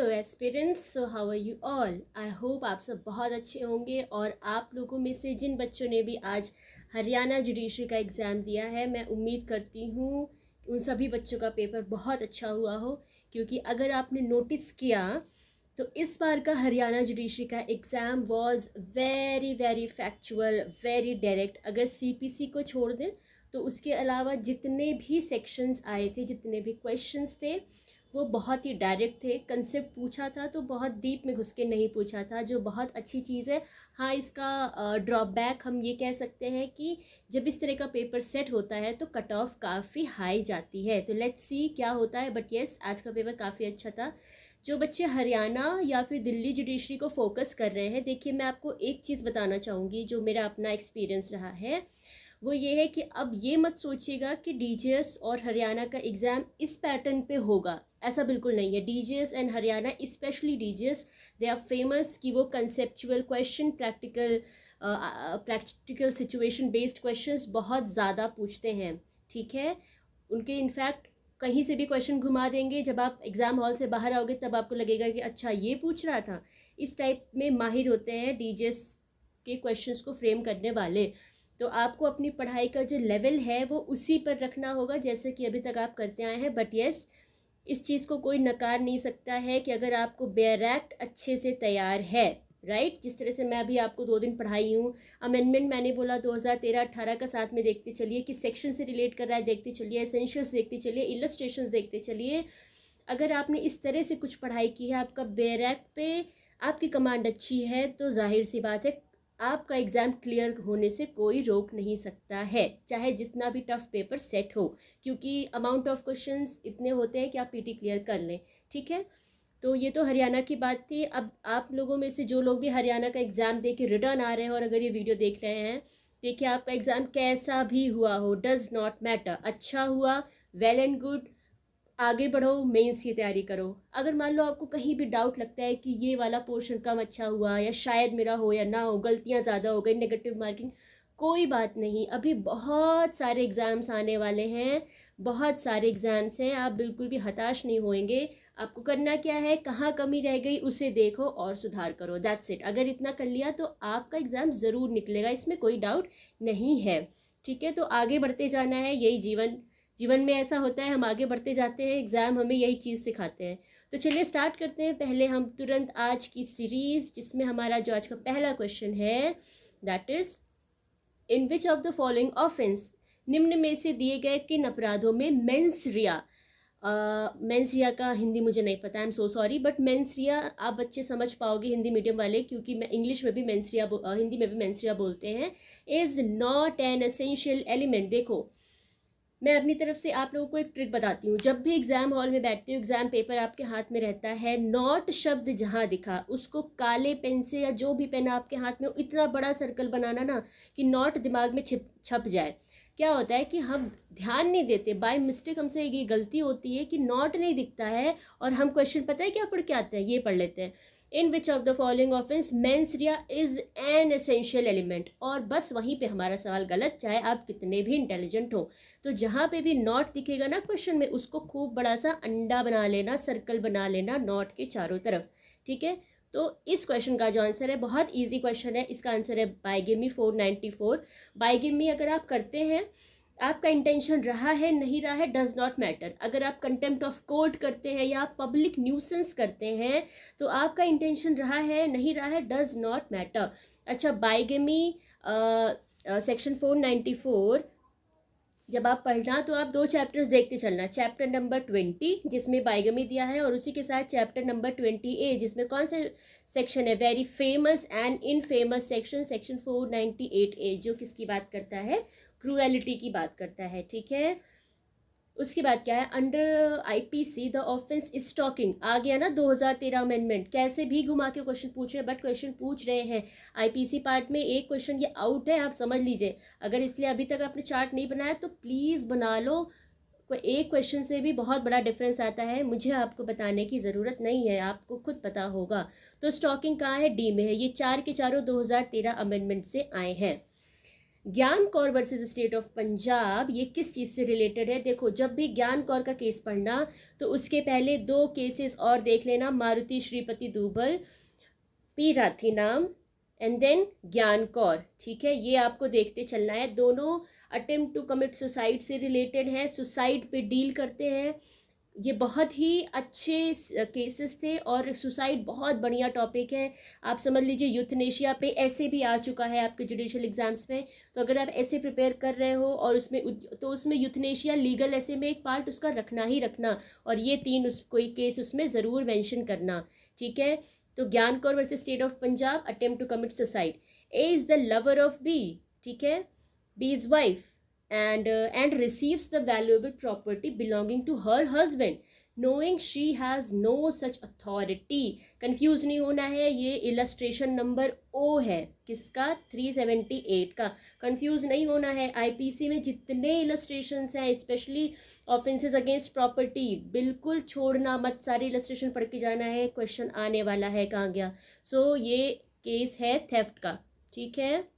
Hello aspirants so how are you all I hope आप सब बहुत अच्छे होंगे और आप लोगों में से जिन बच्चों ने भी आज हरियाणा जुडिशरी का एग्ज़ाम दिया है मैं उम्मीद करती हूँ उन सभी बच्चों का पेपर बहुत अच्छा हुआ हो क्योंकि अगर आपने नोटिस किया तो इस बार का हरियाणा जुडिशरी का exam was very very factual very direct अगर सी को छोड़ दें तो उसके अलावा जितने भी सेक्शंस आए थे जितने भी क्वेश्चंस थे वो बहुत ही डायरेक्ट थे कंसेप्ट पूछा था तो बहुत डीप में घुस के नहीं पूछा था जो बहुत अच्छी चीज़ है हाँ इसका ड्रॉबैक हम ये कह सकते हैं कि जब इस तरह का पेपर सेट होता है तो कट ऑफ काफ़ी हाई जाती है तो लेट्स सी क्या होता है बट येस आज का पेपर काफ़ी अच्छा था जो बच्चे हरियाणा या फिर दिल्ली जुडिशरी को फोकस कर रहे हैं देखिए मैं आपको एक चीज़ बताना चाहूँगी जो मेरा अपना एक्सपीरियंस रहा है वो ये है कि अब ये मत सोचिएगा कि डी और हरियाणा का एग्ज़ाम इस पैटर्न पे होगा ऐसा बिल्कुल नहीं है D and Haryana especially D J they are famous कि वो conceptual question practical practical situation based question बहुत ज़्यादा पूछते हैं ठीक है उनके इनफैक्ट कहीं से भी क्वेश्चन घुमा देंगे जब आप एग्ज़ाम हॉल से बाहर आओगे तब आपको लगेगा कि अच्छा ये पूछ रहा था इस टाइप में माहिर होते हैं डी के क्वेश्चंस को फ्रेम करने वाले तो आपको अपनी पढ़ाई का जो लेवल है वो उसी पर रखना होगा जैसे कि अभी तक आप करते आए हैं बट येस इस चीज़ को कोई नकार नहीं सकता है कि अगर आपको बेयर एक्ट अच्छे से तैयार है राइट right? जिस तरह से मैं अभी आपको दो दिन पढ़ाई हूँ अमेंडमेंट मैंने बोला 2013-18 का साथ में देखते चलिए कि सेक्शन से रिलेट कर रहा है देखते चलिए एसेंशियल्स देखते चलिए इलस्ट्रेशन देखते चलिए अगर आपने इस तरह से कुछ पढ़ाई की है आपका बेरैक पे आपकी कमांड अच्छी है तो जाहिर सी बात है आपका एग्ज़ाम क्लियर होने से कोई रोक नहीं सकता है चाहे जितना भी टफ पेपर सेट हो क्योंकि अमाउंट ऑफ क्वेश्चंस इतने होते हैं कि आप पीटी क्लियर कर लें ठीक है तो ये तो हरियाणा की बात थी अब आप लोगों में से जो लोग भी हरियाणा का एग्ज़ाम दे के रिटर्न आ रहे हैं और अगर ये वीडियो देख रहे हैं देखिए आपका एग्ज़ाम कैसा भी हुआ हो डज़ नॉट मैटर अच्छा हुआ वेल एंड गुड आगे बढ़ो मेंस की तैयारी करो अगर मान लो आपको कहीं भी डाउट लगता है कि ये वाला पोर्शन कम अच्छा हुआ या शायद मेरा हो या ना हो गलतियाँ ज़्यादा हो गई नेगेटिव मार्किंग कोई बात नहीं अभी बहुत सारे एग्ज़ाम्स आने वाले हैं बहुत सारे एग्ज़ाम्स हैं आप बिल्कुल भी हताश नहीं होंगे आपको करना क्या है कहाँ कमी रह गई उसे देखो और सुधार करो दैट्स इट अगर इतना कर लिया तो आपका एग्ज़ाम ज़रूर निकलेगा इसमें कोई डाउट नहीं है ठीक है तो आगे बढ़ते जाना है यही जीवन जीवन में ऐसा होता है हम आगे बढ़ते जाते हैं एग्ज़ाम हमें यही चीज़ सिखाते हैं तो चलिए स्टार्ट करते हैं पहले हम तुरंत आज की सीरीज़ जिसमें हमारा जो आज का पहला क्वेश्चन है that is in which of the following offence निम्न में से दिए गए किन अपराधों में मेंसरिया मेंसरिया का हिंदी मुझे नहीं पता I am so sorry but mens rea आप बच्चे समझ पाओगे हिंदी मीडियम वाले क्योंकि मैं इंग्लिश में भी मेंसरिया हिंदी में भी मेंसरिया बोलते हैं is not an essential element देखो मैं अपनी तरफ से आप लोगों को एक ट्रिक बताती हूँ जब भी एग्ज़ाम हॉल में बैठते हो एग्ज़ाम पेपर आपके हाथ में रहता है नॉट शब्द जहाँ दिखा उसको काले पेन से या जो भी पेन आपके हाथ में हो इतना बड़ा सर्कल बनाना ना कि नॉट दिमाग में छिप छप जाए क्या होता है कि हम ध्यान नहीं देते बाय मिस्टेक हमसे ये गलती होती है कि नॉट नहीं दिखता है और हम क्वेश्चन पता है क्या पढ़ के आते हैं ये पढ़ लेते हैं in which of the following offence mens rea is an essential element और बस वहीं पे हमारा सवाल गलत चाहे आप कितने भी इंटेलिजेंट हो तो जहाँ पे भी नॉट दिखेगा ना क्वेश्चन में उसको खूब बड़ा सा अंडा बना लेना सर्कल बना लेना नॉट के चारों तरफ ठीक है तो इस क्वेश्चन का जो आंसर है बहुत ईजी क्वेश्चन है इसका आंसर है bigamy four ninety four bigamy अगर आप करते हैं आपका इंटेंशन रहा है नहीं रहा है डज नॉट मैटर अगर आप कंटेम्प्ट ऑफ कोर्ट करते हैं या पब्लिक न्यूसेंस करते हैं तो आपका इंटेंशन रहा है नहीं रहा है डज नॉट मैटर अच्छा bigamy section four ninety four जब आप पढ़ना तो आप दो चैप्टर्स देखते चलना चैप्टर नंबर ट्वेंटी जिसमें बाइगमी दिया है और उसी के साथ चैप्टर नंबर ट्वेंटी ए जिसमें कौन से सेक्शन है very famous and in famous section section four ninety eight A जो किसकी बात करता है क्रूएलिटी की बात करता है ठीक है उसके बाद क्या है under IPC the offence stalking आ गया ना 2013 अमेंडमेंट कैसे भी घुमा के क्वेश्चन पूछ रहे हैं बट क्वेश्चन पूछ रहे हैं आईपीसी पार्ट में एक क्वेश्चन ये आउट है आप समझ लीजिए अगर इसलिए अभी तक आपने चार्ट नहीं बनाया तो प्लीज़ बना लो कोई एक क्वेश्चन से भी बहुत बड़ा डिफरेंस आता है मुझे आपको बताने की ज़रूरत नहीं है आपको खुद पता होगा तो स्टॉकिंग कहाँ है डी में है ये चार के चारों 2013 अमेंडमेंट से आए हैं Gian Kaur versus state of Punjab ये किस चीज़ से रिलेटेड है देखो जब भी ज्ञान कौर का केस पढ़ना तो उसके पहले दो केसेस और देख लेना मारुति श्रीपति दूबल पी राथी नाम एंड देन ज्ञान कौर ठीक है ये आपको देखते चलना है दोनों अटेम्प्ट टू कमिट सुसाइड से रिलेटेड हैं सुसाइड पे डील करते हैं ये बहुत ही अच्छे केसेस थे और सुसाइड बहुत बढ़िया टॉपिक है आप समझ लीजिए यूथनेशिया पे ऐसे भी आ चुका है आपके जुडिशल एग्ज़ाम्स में तो अगर आप ऐसे प्रिपेयर कर रहे हो और उसमें तो उसमें यूथनेशिया लीगल ऐसे में एक पार्ट उसका रखना ही रखना और ये तीन उस कोई केस उसमें ज़रूर मैंशन करना ठीक है तो Gian Kaur versus state of Punjab attempt to commit suicide A is the lover of B ठीक है B is wife and uh, and receives the valuable property belonging to her husband knowing she has no such authority confuse नहीं होना है ये illustration number O है किसका 378 का confuse नहीं होना है आईपीसी में जितने illustrations हैं स्पेशली ऑफेंसेस अगेंस्ट प्रॉपर्टी बिल्कुल छोड़ना मत सारे illustration पढ़ के जाना है क्वेश्चन आने वाला है कहाँ गया सो so, ये केस है थेफ्ट का ठीक है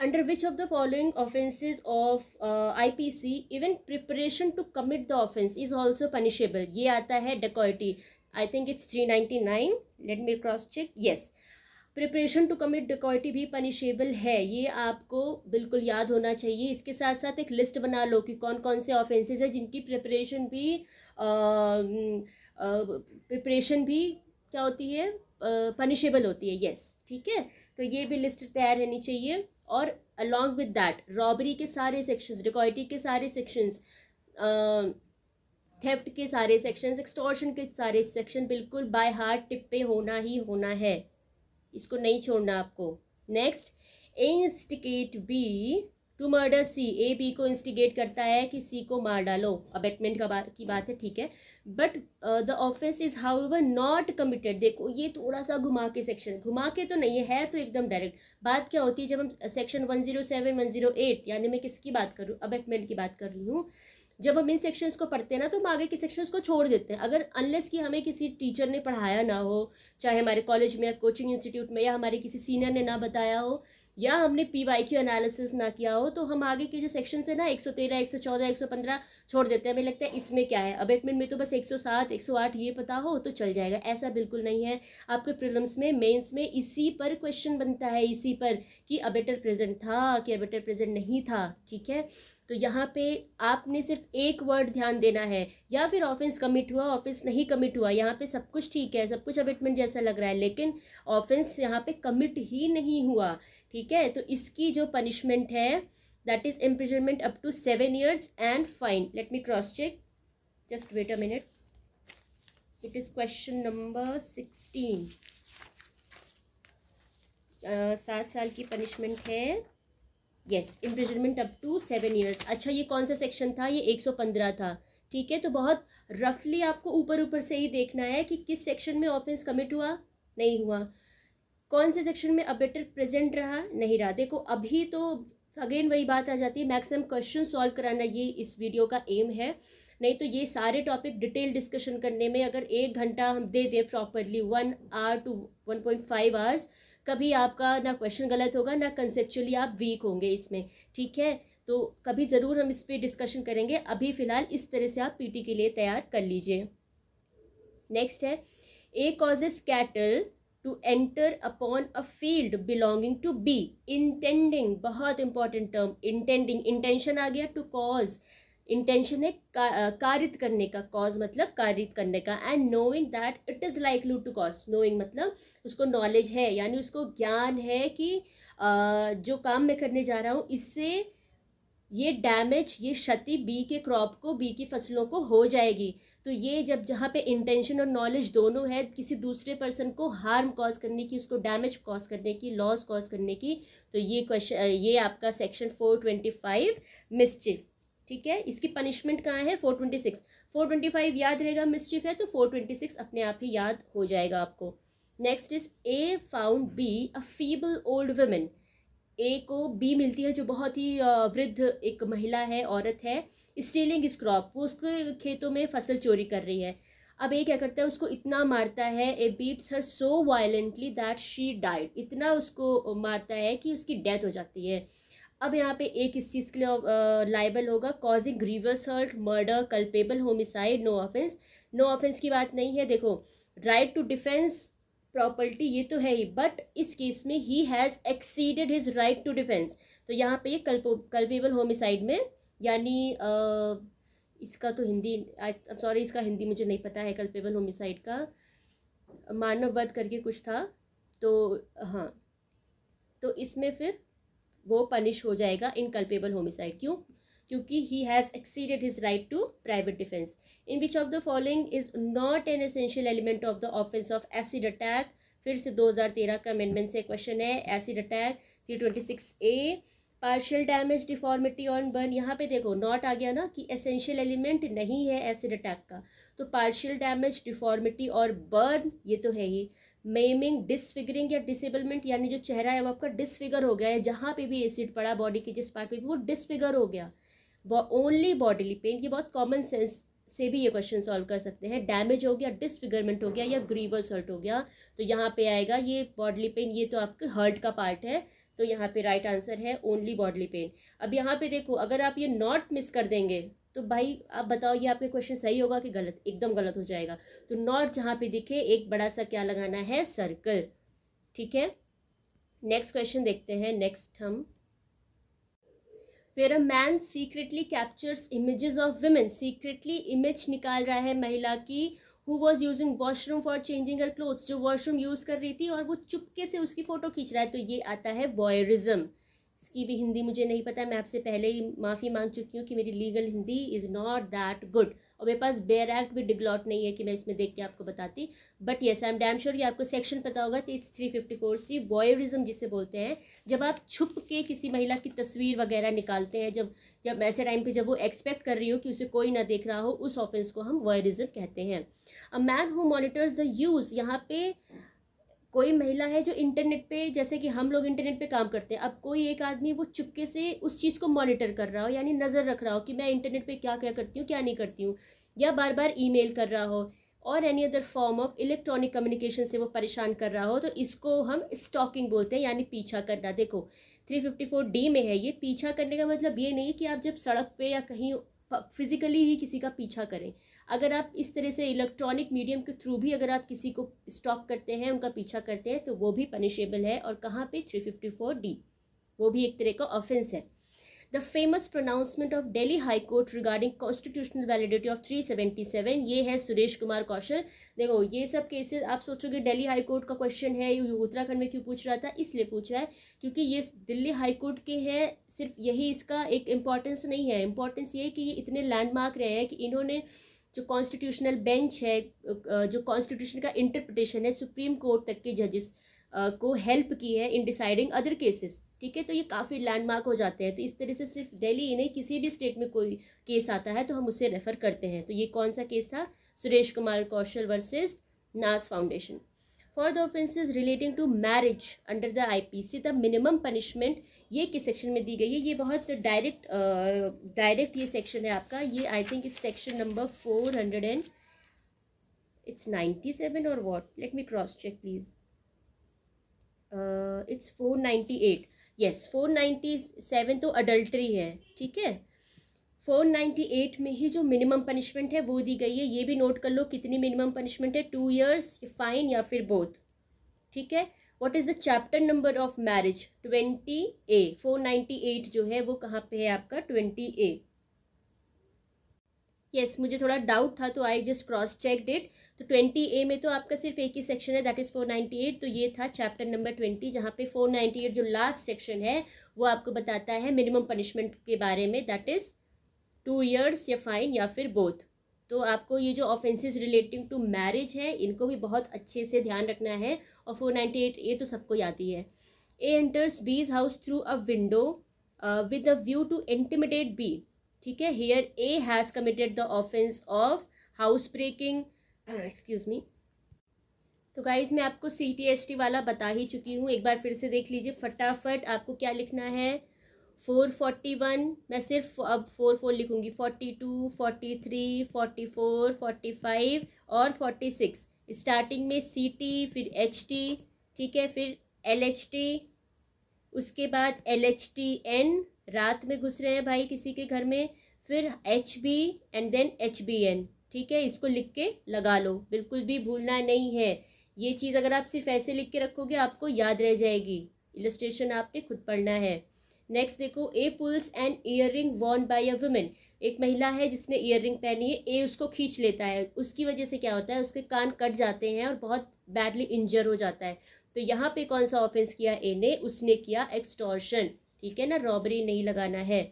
under which of the following offenses of uh, IPC even preparation to commit the offense is also punishable ये आता है dacoity I think it's 399 let me cross check yes preparation to commit dacoity भी punishable है ये आपको बिल्कुल याद होना चाहिए इसके साथ साथ एक लिस्ट बना लो कि कौन कौन से ऑफेंसेस हैं जिनकी प्रिपरेशन भी प्रिपरेशन भी क्या होती है पनिशेबल होती है यस ठीक है तो ये भी लिस्ट तैयार रहनी चाहिए और अलॉन्ग विद दैट रॉबरी के सारे सेक्शंस डिकॉयटी के सारे सेक्शंस थेफ्ट के सारे सेक्शंस एक्सटॉर्शन के सारे सेक्शन बिल्कुल बाय हार्ट टिप पे होना ही होना है इसको नहीं छोड़ना आपको next instigate B to murder C A B को इंस्टिगेट करता है कि सी को मार डालो अबेटमेंट का बात की बात है ठीक है but the offence is how not committed देखो ये थोड़ा सा घुमा के सेक्शन घुमा के तो नहीं है तो एकदम डायरेक्ट बात क्या होती है जब हम section one zero seven one zero eight यानी मैं किसकी बात कर रही हूँ अबेटमेंट की बात कर रही हूँ जब हम इन सेक्शंस को पढ़ते हैं ना तो हम आगे के सेक्शंस को छोड़ देते हैं अगर अनलेस कि हमें किसी टीचर ने पढ़ाया ना हो चाहे हमारे कॉलेज में या कोचिंग इंस्टीट्यूट में या हमारे किसी सीनियर ने ना बताया हो या हमने पी वाई क्यू एनालिसिस ना किया हो तो हम आगे के जो सेक्शन से ना एक सौ तेरह एक सौ चौदह एक सौ पंद्रह छोड़ देते हैं हमें लगता है इसमें क्या है अबेटमेंट में तो बस एक सौ सात एक सौ आठ ये पता हो तो चल जाएगा ऐसा बिल्कुल नहीं है आपके प्रिलम्स में मेंस में इसी पर क्वेश्चन बनता है इसी पर कि अबेटर प्रेजेंट था कि अबेटर प्रेजेंट नहीं था ठीक है तो यहाँ पे आपने सिर्फ एक वर्ड ध्यान देना है या फिर ऑफेंस कमिट हुआ ऑफेंस नहीं कमिट हुआ यहाँ पे सब कुछ ठीक है सब कुछ अमिटमेंट जैसा लग रहा है लेकिन ऑफेंस यहाँ पे कमिट ही नहीं हुआ ठीक है तो इसकी जो पनिशमेंट है that is imprisonment up to seven years and fine let me cross check just wait a minute it is question number sixteen सात साल की पनिशमेंट है yes imprisonment up to seven years अच्छा ये कौन सा सेक्शन था ये एक सौ पंद्रह था ठीक है तो बहुत रफली आपको ऊपर ऊपर से ही देखना है कि किस सेक्शन में ऑफेंस कमिट हुआ नहीं हुआ कौन से सेक्शन में अबेटर प्रेजेंट रहा नहीं रहा देखो अभी तो अगेन वही बात आ जाती है मैक्सिमम क्वेश्चन सॉल्व कराना ये इस वीडियो का एम है नहीं तो ये सारे टॉपिक डिटेल डिस्कशन करने में अगर एक घंटा हम दे दें properly one hour to one point five hours कभी आपका ना क्वेश्चन गलत होगा ना कंसेप्चुअली आप वीक होंगे इसमें ठीक है तो कभी ज़रूर हम इस पर डिस्कशन करेंगे अभी फ़िलहाल इस तरह से आप पीटी के लिए तैयार कर लीजिए नेक्स्ट है A causes cattle to enter upon a field belonging to B intending बहुत इंपॉर्टेंट टर्म इंटेंडिंग इंटेंशन आ गया टू कॉज इंटेंशन है का, कारित करने का कॉज मतलब कारित करने का and knowing that it is likely to cause knowing मतलब उसको नॉलेज है यानी उसको ज्ञान है कि जो काम मैं करने जा रहा हूँ इससे ये डैमेज ये क्षति बी के क्रॉप को बी की फसलों को हो जाएगी तो ये जब जहाँ पे इंटेंशन और नॉलेज दोनों है किसी दूसरे पर्सन को हार्म कॉज करने की उसको डैमेज कॉज करने की लॉस कॉज करने की तो ये क्वेश्चन ये आपका section four twenty five mischief ठीक है इसकी पनिशमेंट कहाँ है four twenty six four twenty five याद रहेगा मिस्चिफ है तो फोर ट्वेंटी सिक्स अपने आप ही याद हो जाएगा आपको next is A found B a feeble old women A को बी मिलती है जो बहुत ही वृद्ध एक महिला है औरत है स्टीलिंग इस क्रॉप वो उसके खेतों में फसल चोरी कर रही है अब ए क्या करता है उसको इतना मारता है A beats her so violently that she died इतना उसको मारता है कि उसकी डेथ हो जाती है अब यहाँ पे एक इस चीज़ के लिए लाइबल होगा causing grievous hurt murder culpable homicide no offence no offence की बात नहीं है देखो राइट टू डिफेंस प्रॉपर्टी ये तो है ही बट इस केस में he has exceeded his right to defence तो यहाँ पे ये कल्प कल्पेबल होमिसाइड में यानी इसका तो हिंदी सॉरी इसका हिंदी मुझे नहीं पता है कल्पेबल होमिसाइड का मानव वध करके कुछ था तो हाँ तो इसमें फिर वो पनिश हो जाएगा इनकल्पेबल होमिसाइड क्यों क्योंकि he has exceeded his right to private defence in which of the following is not an essential element of the offence of acid attack फिर से 2013 का अमेंडमेंट से क्वेश्चन है acid attack three A partial damage deformity on burn यहाँ पे देखो not आ गया ना कि एसेंशियल एलिमेंट नहीं है एसिड अटैक का तो पार्शियल डैमेज डिफॉर्मिटी और बर्न ये तो है ही मेमिंग डिसफिगरिंग या डिसेबलमेंट यानी जो चेहरा है वो आपका डिसफिगर हो गया है जहाँ पे भी एसिड पड़ा बॉडी के जिस पार्ट पे भी वो डिसफिगर हो गया ओनली बॉडीली पेन ये बहुत कॉमन सेंस से भी ये क्वेश्चन सॉल्व कर सकते हैं डैमेज हो गया डिसफिगरमेंट हो गया या ग्रीवर सॉल्ट हो गया तो यहाँ पे आएगा ये बॉडली पेन ये तो आपके हर्ट का पार्ट है तो यहाँ पे राइट आंसर है ओनली बॉडली पेन अब यहाँ पे देखो अगर आप ये नॉट मिस कर देंगे तो भाई आप बताओ ये आपके क्वेश्चन सही होगा कि गलत एकदम गलत हो जाएगा तो नॉट जहाँ पे दिखे एक बड़ा सा क्या लगाना है सर्कल ठीक है नेक्स्ट क्वेश्चन देखते हैं नेक्स्ट हम फिर a man secretly captures images of women secretly image निकाल रहा है महिला की who was using washroom for changing her clothes जो वॉशरूम यूज़ कर रही थी और वो चुपके से उसकी फ़ोटो खींच रहा है तो ये आता है वॉयरिज्म इसकी भी हिंदी मुझे नहीं पता मैं आपसे पहले ही माफ़ी मांग चुकी हूँ कि मेरी legal Hindi is not that good और मेरे पास बेयर एक्ट भी डिग्लॉट नहीं है कि मैं इसमें देख के आपको बताती but yes I am damn sure ये आपको सेक्शन पता होगा तो it's three fifty four C voyeurism जिसे बोलते हैं जब आप छुप के किसी महिला की तस्वीर वगैरह निकालते हैं जब जब ऐसे टाइम पे जब वो एक्सपेक्ट कर रही हो कि उसे कोई ना देख रहा हो उस ऑफेंस को हम वॉयरिज्म कहते हैं a man who monitors the use यहाँ पे कोई महिला है जो इंटरनेट पे जैसे कि हम लोग इंटरनेट पे काम करते हैं अब कोई एक आदमी वो चुपके से उस चीज़ को मॉनिटर कर रहा हो यानी नज़र रख रहा हो कि मैं इंटरनेट पे क्या क्या करती हूँ क्या नहीं करती हूँ या बार बार ईमेल कर रहा हो और any other form of electronic communication से वो परेशान कर रहा हो तो इसको हम स्टॉकिंग बोलते हैं यानी पीछा करना देखो थ्री फिफ्टी फोर डी में है ये पीछा करने का मतलब ये नहीं कि आप जब सड़क पे या कहीं फिजिकली ही किसी का पीछा करें अगर आप इस तरह से इलेक्ट्रॉनिक मीडियम के थ्रू भी अगर आप किसी को स्टॉक करते हैं उनका पीछा करते हैं तो वो भी पनिशेबल है और कहाँ पे फोर डी वो भी एक तरह का ऑफेंस है the famous pronouncement of Delhi high court regarding constitutional validity of three seventy seven ये है सुरेश कुमार कौशल देखो ये सब केसेस आप सोचोगे डेली हाई कोर्ट का क्वेश्चन है उत्तराखंड में क्यों पूछ रहा था इसलिए पूछ रहा है क्योंकि ये दिल्ली हाई कोर्ट के हैं सिर्फ यही इसका एक इम्पॉर्टेंस नहीं है इम्पॉर्टेंस ये है कि ये इतने लैंडमार्क रहे हैं कि इन्होंने जो कॉन्स्टिट्यूशनल बेंच है जो कॉन्स्टिट्यूशन का इंटरप्रटेशन है सुप्रीम कोर्ट तक के जजेस को हेल्प की है इन डिसाइडिंग अदर केसेस ठीक है तो ये काफ़ी लैंडमार्क हो जाते हैं तो इस तरह से सिर्फ दिल्ली ही नहीं किसी भी स्टेट में कोई केस आता है तो हम उसे रेफ़र करते हैं तो ये कौन सा केस था Suresh Kumar Kaushal versus Naz foundation for the offences relating to marriage under the IPC the minimum punishment ये किस सेक्शन में दी गई है ये बहुत डायरेक्ट डायरेक्ट ये सेक्शन है आपका ये I think it's section number four hundred and it's ninety seven और what let me cross check please it's four ninety eight yes four ninety seven तो अडल्ट्री है ठीक है 498 में ही जो मिनिमम पनिशमेंट है वो दी गई है ये भी नोट कर लो कितनी मिनिमम पनिशमेंट है टू ईयर्स फाइन या फिर बोथ ठीक है what is the chapter number of marriage twenty A four ninety eight जो है वो कहाँ पे है आपका ट्वेंटी ए यस मुझे थोड़ा डाउट था तो I just cross check that तो ट्वेंटी ए में तो आपका सिर्फ एक ही सेक्शन है that is four ninety eight तो ये था चैप्टर नंबर ट्वेंटी जहाँ पे फोर नाइन्टी एट जो लास्ट सेक्शन है वो आपको बताता है मिनिमम पनिशमेंट के बारे में दैट इज़ टू ईयर्स या फाइन या फिर बोथ तो आपको ये जो ऑफेंसेस रिलेटिंग टू मैरिज है इनको भी बहुत अच्छे से ध्यान रखना है और फोर नाइन्टी एट ए तो सबको आती है A enters B's house through a window with a view to intimidate B ठीक है here A has committed the offence of house breaking excuse me तो गाइज मैं आपको सी टी एस टी वाला बता ही चुकी हूँ एक बार फिर से देख लीजिए फटाफट आपको क्या लिखना है फोर फोर्टी वन मैं सिर्फ अब फोर फोर लिखूँगी forty two forty three forty four forty five और फोर्टी सिक्स स्टार्टिंग में सी टी फिर एच टी ठीक है फिर एल एच टी उसके बाद एल एच टी एन रात में घुस रहे हैं भाई किसी के घर में फिर H B and then H B N ठीक है इसको लिख के लगा लो बिल्कुल भी भूलना नहीं है ये चीज़ अगर आप सिर्फ ऐसे लिख के रखोगे आपको याद रह जाएगी इलस्ट्रेशन आपने खुद पढ़ना है नेक्स्ट देखो A pulls and ear ring worn by a woman एक महिला है जिसने ईयर रिंग पहनी है ए उसको खींच लेता है उसकी वजह से क्या होता है उसके कान कट जाते हैं और बहुत बैडली इंजर हो जाता है तो यहाँ पे कौन सा ऑफेंस किया ए ने उसने किया एक्सटॉर्शन ठीक है ना रॉबरी नहीं लगाना है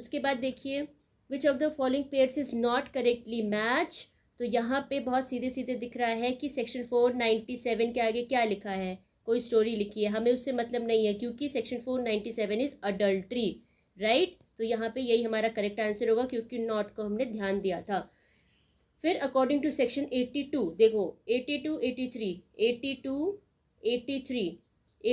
उसके बाद देखिए which of the following pairs is not correctly match तो यहाँ पे बहुत सीधे सीधे दिख रहा है कि सेक्शन फोर नाइन्टी सेवन के आगे क्या लिखा है कोई स्टोरी लिखी है हमें उससे मतलब नहीं है क्योंकि section four ninety seven is adultery right तो यहाँ पे यही हमारा करेक्ट आंसर होगा क्योंकि नॉट को हमने ध्यान दिया था फिर according to section eighty two देखो eighty two eighty three eighty two eighty three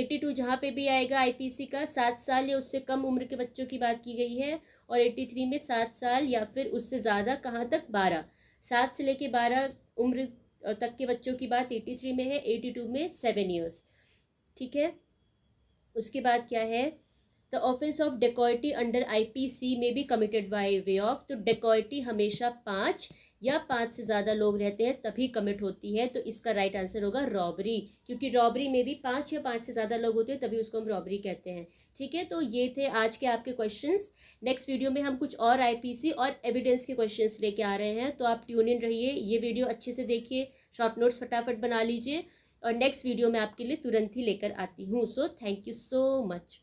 eighty two जहाँ पे भी आएगा आईपीसी का सात साल या उससे कम उम्र के बच्चों की बात की गई है और एट्टी थ्री में सात साल या फिर उससे ज़्यादा कहाँ तक बारह सात से लेके बारह उम्र तक के बच्चों की बात एट्टी थ्री में है एट्टी टू में सेवन ईयर्स ठीक है उसके बाद क्या है the offence of dacoity under IPC में be committed by way of तो डेकोइटी हमेशा पाँच या पाँच से ज़्यादा लोग रहते हैं तभी कमिट होती है तो इसका राइट आंसर होगा रॉबरी क्योंकि रॉबरी में भी पाँच या पाँच से ज़्यादा लोग होते हैं तभी उसको हम रॉबरी कहते हैं ठीक है तो ये थे आज के आपके क्वेश्चंस नेक्स्ट वीडियो में हम कुछ और सी और एविडेंस के क्वेश्चन लेके आ रहे हैं तो आप ट्यून इन रहिए ये वीडियो अच्छे से देखिए शॉर्ट नोट्स फटाफट बना लीजिए और नेक्स्ट वीडियो मैं आपके लिए तुरंत ही लेकर आती हूँ so thank you so much